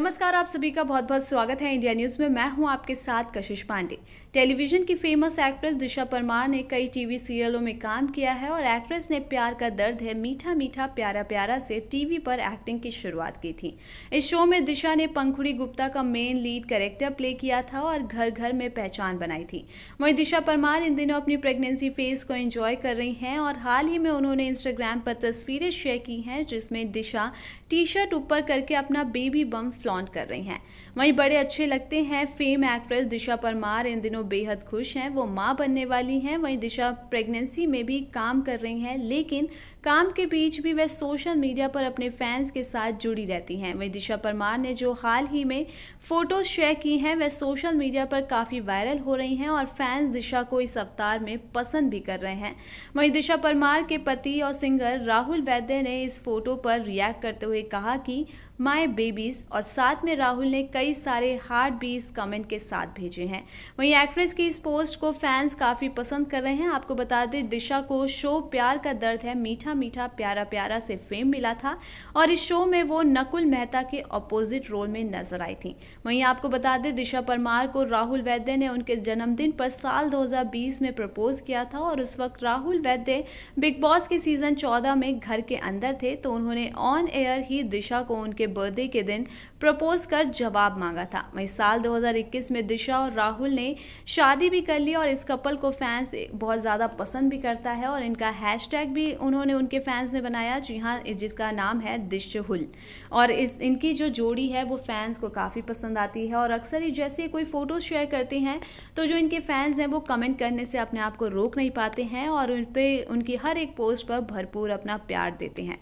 नमस्कार आप सभी का बहुत बहुत स्वागत है इंडिया न्यूज में मैं हूं आपके साथ कशिश पांडे टेलीविजन की फेमस एक्ट्रेस दिशा परमार ने कई टीवी सीरियलों में काम किया है और एक्ट्रेस ने प्यार का दर्द है मीठा मीठा प्यारा प्यारा से टीवी पर एक्टिंग की शुरुआत की थी इस शो में दिशा ने पंखुड़ी गुप्ता का मेन लीड कैरेक्टर प्ले किया था और घर घर में पहचान बनाई थी वही दिशा परमार इन दिनों अपनी प्रेगनेंसी फेज को एंजॉय कर रही हैं और हाल ही में उन्होंने इंस्टाग्राम पर तस्वीरें शेयर की हैं जिसमें दिशा टी शर्ट ऊपर करके अपना बेबी बम फ्लॉ फ्लॉन्ट कर रही हैं वहीं बड़े अच्छे लगते हैं फेम एक्ट्रेस दिशा परमार इन दिनों बेहद खुश हैं वो माँ बनने वाली हैं वहीं दिशा प्रेगनेंसी में भी काम कर रही हैं लेकिन काम के बीच भी वह सोशल मीडिया पर अपने फैंस के साथ जुड़ी रहती हैं वहीं दिशा परमार ने जो हाल ही में फोटोज शेयर की हैं वह सोशल मीडिया पर काफ़ी वायरल हो रही हैं और फैंस दिशा को इस अवतार में पसंद भी कर रहे हैं वहीं दिशा परमार के पति और सिंगर राहुल वैद्य ने इस फोटो पर रिएक्ट करते हुए कहा कि माय बेबीज और साथ में राहुल ने कई सारे हार्ट बीज कमेंट के साथ भेजे हैं वहीं एक्ट्रेस की इस पोस्ट को फैंस काफ़ी पसंद कर रहे हैं आपको बता दें दिशा को शो प्यार का दर्द है मीठा मीठा मीठा प्यारा प्यारा से फेम मिला था और इस शो में वो नकुल मेहता के अपोजिट रोल में नजर आई थी वहीं आपको बता दें दिशा परमार को राहुल वैद्य ने उनके जन्मदिन पर साल 2020 में प्रपोज किया था और उस वक्त राहुल वैद्य बिग बॉस के सीजन चौदह में घर के अंदर थे तो उन्होंने ऑन एयर ही दिशा को उनके बर्थडे के दिन प्रपोज कर जवाब मांगा था वहीं साल 2021 में दिशा और राहुल ने शादी भी कर ली और इस कपल को फैंस बहुत ज़्यादा पसंद भी करता है और इनका हैशटैग भी उन्होंने उनके फैंस ने बनाया जी हाँ जिसका नाम है दिशहुल और इस इनकी जो जोड़ी है वो फैंस को काफ़ी पसंद आती है और अक्सर ही जैसे कोई फ़ोटो शेयर करते हैं तो जो इनके फैंस हैं वो कमेंट करने से अपने आप को रोक नहीं पाते हैं और उन पर उनकी हर एक पोस्ट पर भरपूर अपना प्यार देते हैं